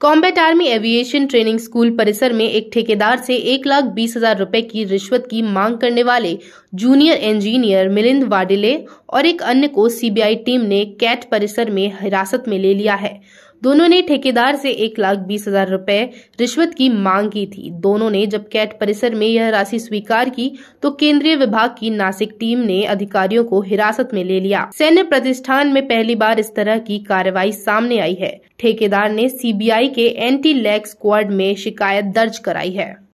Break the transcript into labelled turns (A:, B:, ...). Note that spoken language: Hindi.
A: combat army aviation training school परिसर में एक ठेकेदार से एक लाख बीस हजार रुपए की रिश्वत की मांग करने वाले जूनियर इंजीनियर मिलिंद वाडिले और एक अन्य को सीबीआई टीम ने कैट परिसर में हिरासत में ले लिया है दोनों ने ठेकेदार से एक लाख बीस हजार रुपए रिश्वत की मांग की थी दोनों ने जब कैट परिसर में यह राशि स्वीकार की तो केंद्रीय विभाग की नासिक टीम ने अधिकारियों को हिरासत में ले लिया सैन्य प्रतिष्ठान में पहली बार इस तरह की कार्रवाई सामने आई है ठेकेदार ने सीबीआई के एंटी लैग स्क्वाड में शिकायत दर्ज कराई है